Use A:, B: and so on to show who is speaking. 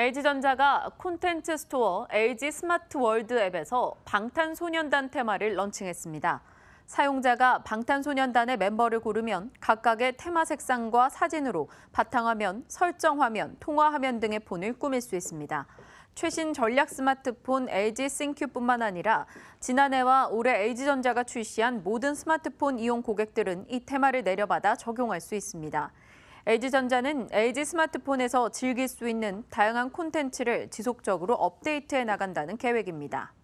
A: LG전자가 콘텐츠 스토어 LG 스마트 월드 앱에서 방탄소년단 테마를 런칭했습니다. 사용자가 방탄소년단의 멤버를 고르면 각각의 테마 색상과 사진으로 바탕화면, 설정화면, 통화화면 등의 폰을 꾸밀 수 있습니다. 최신 전략 스마트폰 LG 싱큐뿐만 아니라 지난해와 올해 LG전자가 출시한 모든 스마트폰 이용 고객들은 이 테마를 내려받아 적용할 수 있습니다. LG전자는 LG 스마트폰에서 즐길 수 있는 다양한 콘텐츠를 지속적으로 업데이트해 나간다는 계획입니다.